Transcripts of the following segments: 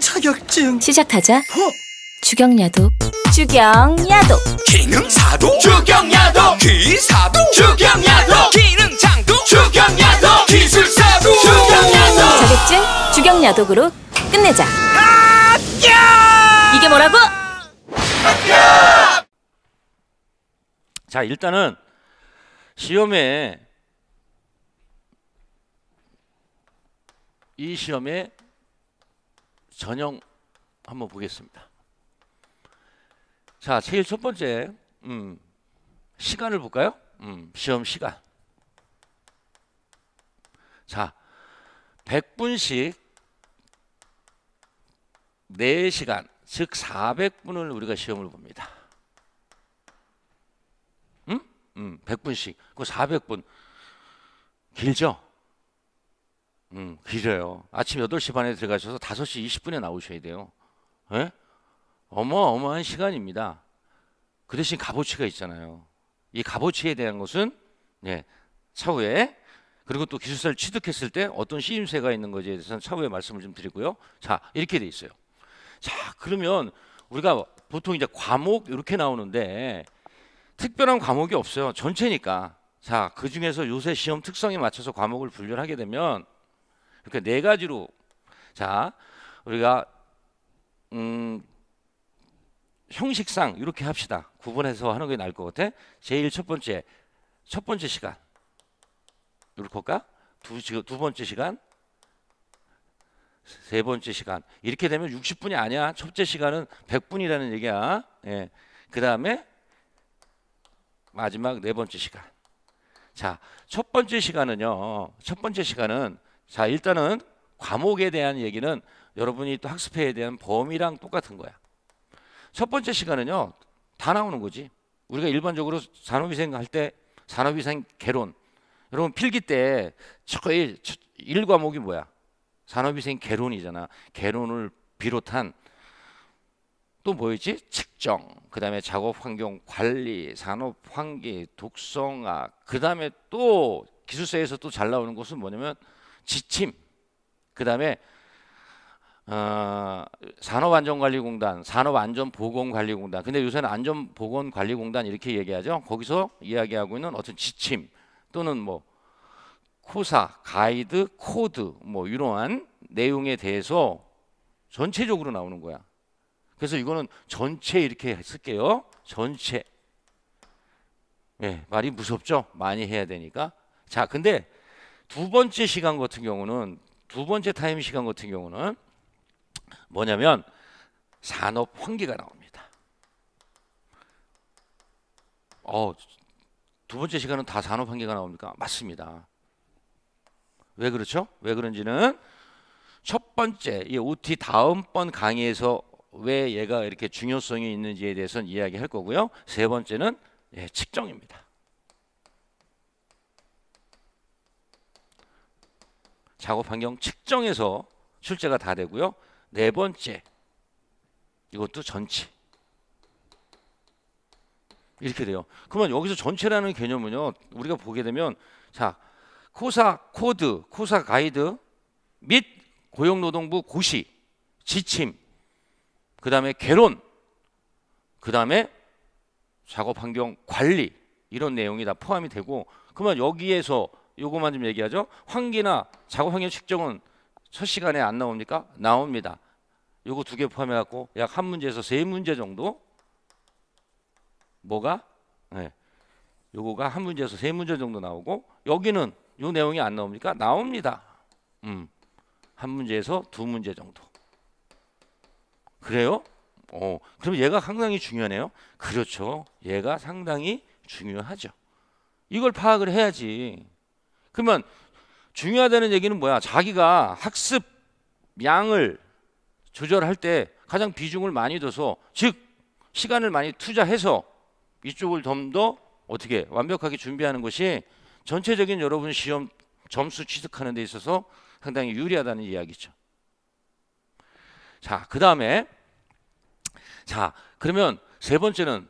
자격증 시작하자 어? 주경야도 주경야도 기능사도 주경야도 기사도 주경야도 기능장도 주경야도 기술사도 주경야도 자격증 주경야독으로 끝내자 이게 뭐라고? 자 일단은 시험에 이 시험에 전형 한번 보겠습니다. 자, 제일 첫 번째 음, 시간을 볼까요? 음, 시험 시간. 자, 100분씩 4시간, 즉 400분을 우리가 시험을 봅니다. 음? 음, 100분씩. 그 400분. 길죠? 음, 길어요. 아침 8시 반에 들어가셔서 5시 20분에 나오셔야 돼요. 에? 예? 어마어마한 시간입니다. 그 대신 값어치가 있잖아요. 이 값어치에 대한 것은 예, 차후에 그리고 또 기술사를 취득했을 때 어떤 시임세가 있는 거지에 대해서는 차후에 말씀을 좀 드리고요. 자, 이렇게 돼 있어요. 자, 그러면 우리가 보통 이제 과목 이렇게 나오는데 특별한 과목이 없어요. 전체니까. 자, 그 중에서 요새 시험 특성에 맞춰서 과목을 분류하게 되면 이렇게 그러니까 네 가지로 자 우리가 음 형식상 이렇게 합시다. 구분해서 하는 게 나을 것 같아. 제일 첫 번째 첫 번째 시간 이렇게 할까? 두, 두 번째 시간 세 번째 시간 이렇게 되면 60분이 아니야. 첫째 시간은 100분이라는 얘기야. 예. 그 다음에 마지막 네 번째 시간. 자, 첫 번째 시간은요. 첫 번째 시간은 자, 일단은 과목에 대한 얘기는 여러분이 또 학습회에 대한 범위랑 똑같은 거야. 첫 번째 시간은요. 다 나오는 거지. 우리가 일반적으로 산업위생 할 때 산업위생 개론. 여러분 필기 때 거의 1과목이 뭐야? 산업위생 개론이잖아. 개론을 비롯한 또 뭐였지? 측정, 그 다음에 작업환경 관리, 산업환기, 독성학, 그 다음에 또 기술사에서 또 잘 나오는 것은 뭐냐면 지침, 그 다음에 어, 산업안전관리공단, 산업안전보건관리공단. 근데 요새는 안전보건관리공단 이렇게 얘기하죠. 거기서 이야기하고 있는 어떤 지침 또는 뭐 코사, 가이드, 코드 뭐 이러한 내용에 대해서 전체적으로 나오는 거야. 그래서 이거는 전체 이렇게 쓸게요. 전체. 예, 네, 말이 무섭죠. 많이 해야 되니까. 자, 근데 두 번째 시간 같은 경우는 두 번째 타임 시간 같은 경우는 뭐냐면 산업 환기가 나옵니다. 어, 두 번째 시간은 다 산업 환기가 나옵니까? 맞습니다. 왜 그렇죠? 왜 그런지는 첫 번째 이 OT 다음번 강의에서 왜 얘가 이렇게 중요성이 있는지에 대해서는 이야기할 거고요. 세 번째는 예, 측정입니다. 작업 환경 측정에서 출제가 다 되고요. 네 번째 이것도 전체 이렇게 돼요. 그러면 여기서 전체라는 개념은요. 우리가 보게 되면 자 코사 코드, 코사 가이드 및 고용노동부 고시, 지침, 그 다음에 개론, 그 다음에 작업환경 관리 이런 내용이 다 포함이 되고 그러면 여기에서 요거만 좀 얘기하죠. 환기나 작업 환경 측정은 첫 시간에 안 나옵니까? 나옵니다. 요거 두 개 포함해 갖고 약 한 문제에서 세 문제 정도 뭐가 네. 요거가 한 문제에서 세 문제 정도 나오고 여기는 요 내용이 안 나옵니까? 나옵니다. 음. 한 문제에서 두 문제 정도. 그래요? 어. 그럼 얘가 상당히 중요하네요. 그렇죠. 얘가 상당히 중요하죠. 이걸 파악을 해야지. 그러면 중요하다는 얘기는 뭐야? 자기가 학습 양을 조절할 때 가장 비중을 많이 둬서 즉 시간을 많이 투자해서 이쪽을 좀 더 어떻게 완벽하게 준비하는 것이 전체적인 여러분 시험 점수 취득하는 데 있어서 상당히 유리하다는 이야기죠. 자, 그다음에 자, 그러면 세 번째는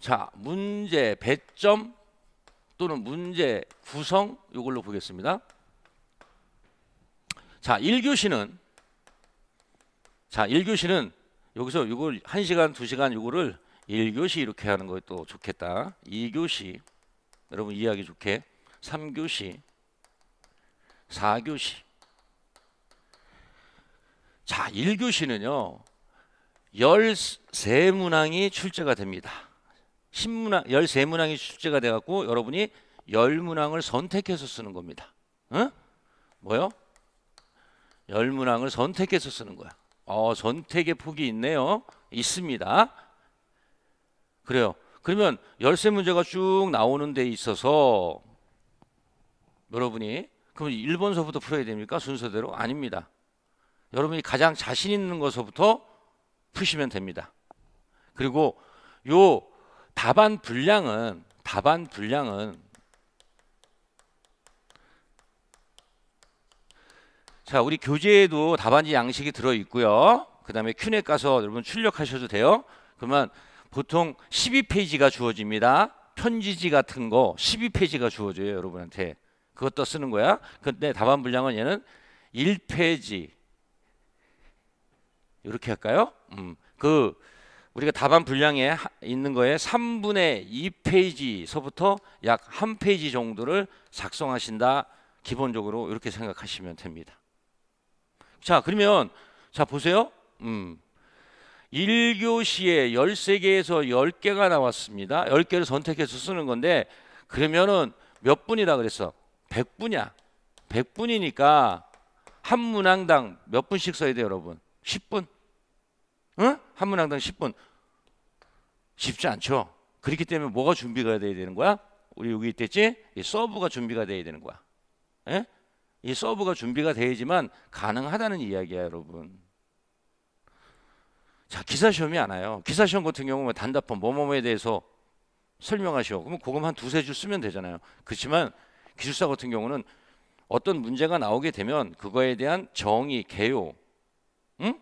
자, 문제 배점 또는 문제 구성 이걸로 보겠습니다. 자, 1교시는 자, 1교시는 여기서 이걸 1시간, 2시간 이거를 1교시 이렇게 하는 것이 좋겠다. 2교시 여러분 이해하기 좋게 3교시 4교시 자, 1교시는요. 13문항이 출제가 됩니다. 10문항, 13문항이 출제가 돼갖고 여러분이 10문항을 선택해서 쓰는 겁니다. 응? 어? 뭐요? 10문항을 선택해서 쓰는 거야. 어, 선택의 폭이 있네요. 있습니다. 그래요. 그러면 1 3 문제가 쭉 나오는 데 있어서 여러분이 그럼 1번서부터 풀어야 됩니까? 순서대로? 아닙니다. 여러분이 가장 자신 있는 것서부터 푸시면 됩니다. 그리고 요 답안 분량은 답안 분량은 자 우리 교재에도 답안지 양식이 들어 있고요. 그다음에 큐넷 가서 여러분 출력하셔도 돼요. 그러면 보통 12페이지가 주어집니다. 편지지 같은 거 12페이지가 주어져요, 여러분한테. 그것도 쓰는 거야. 근데 답안 분량은 얘는 1페이지. 이렇게 할까요? 음. 그 우리가 답안 분량에 있는 거에 3분의 2페이지서부터 약1 페이지 정도를 작성하신다 기본적으로 이렇게 생각하시면 됩니다. 자 그러면 자 보세요. 음. 1교시에 13개에서 10개가 나왔습니다. 10개를 선택해서 쓰는 건데 그러면은 몇 분이라 그랬어? 100분이야. 100분이니까 한 문항당 몇 분씩 써야 돼요, 여러분? 10분. 응? 한 문항당 10분. 쉽지 않죠. 그렇기 때문에 뭐가 준비가 돼야 되는 거야? 우리 여기 있댔지? 이 서브가 준비가 돼야 되는 거야. 에? 이 서브가 준비가 돼야지만 가능하다는 이야기야, 여러분. 자, 기사 시험이 안 와요. 기사 시험 같은 경우는 뭐 단답형 뭐뭐에 대해서 설명하시오. 그러면 고거만한 두세 줄 쓰면 되잖아요. 그렇지만 기술사 같은 경우는 어떤 문제가 나오게 되면 그거에 대한 정의, 개요, 응?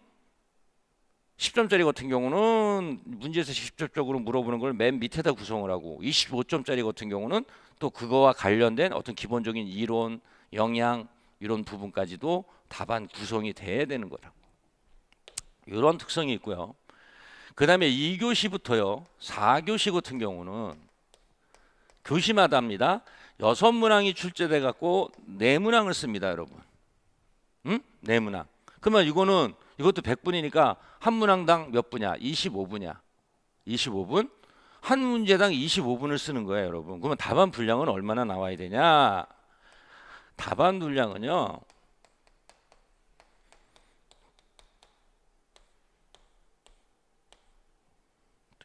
10점짜리 같은 경우는 문제에서 직접적으로 물어보는 걸 맨 밑에다 구성을 하고 25점짜리 같은 경우는 또 그거와 관련된 어떤 기본적인 이론, 영향 이런 부분까지도 답안 구성이 돼야 되는 거라고. 이런 특성이 있고요. 그다음에 2교시부터요. 4교시 같은 경우는 교시마다 합니다. 여섯 문항이 출제돼 갖고 네 문항을 씁니다, 여러분. 응? 네 문항. 그러면 이거는 이것도 100분이니까 한 문항당 몇 분이야? 25분이야. 25분? 한 문제당 25분을 쓰는 거예요, 여러분. 그러면 답안 분량은 얼마나 나와야 되냐? 답안 분량은요.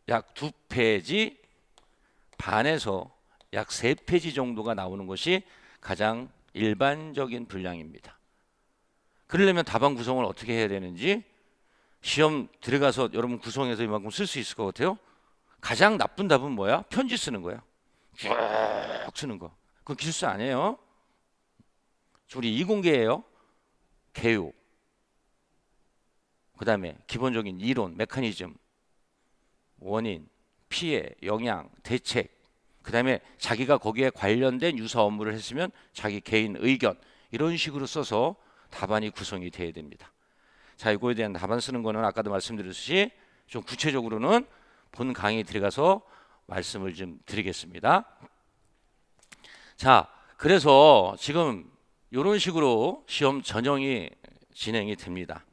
약 두 페이지 반에서 약 세 페이지 정도가 나오는 것이 가장 일반적인 분량입니다. 그러려면 답안 구성을 어떻게 해야 되는지 시험 들어가서 여러분 구성해서 이만큼 쓸 수 있을 것 같아요. 가장 나쁜 답은 뭐야? 편지 쓰는 거야. 쭉 쓰는 거. 그건 기술사 아니에요. 우리 이공계예요. 개요. 그 다음에 기본적인 이론, 메커니즘, 원인, 피해, 영향, 대책. 그 다음에 자기가 거기에 관련된 유사 업무를 했으면 자기 개인 의견 이런 식으로 써서 답안이 구성이 돼야 됩니다. 자, 이거에 대한 답안 쓰는 거는 아까도 말씀드렸듯이 좀 구체적으로는 본 강의에 들어가서 말씀을 좀 드리겠습니다. 자, 그래서 지금 이런 식으로 시험 전형이 진행이 됩니다.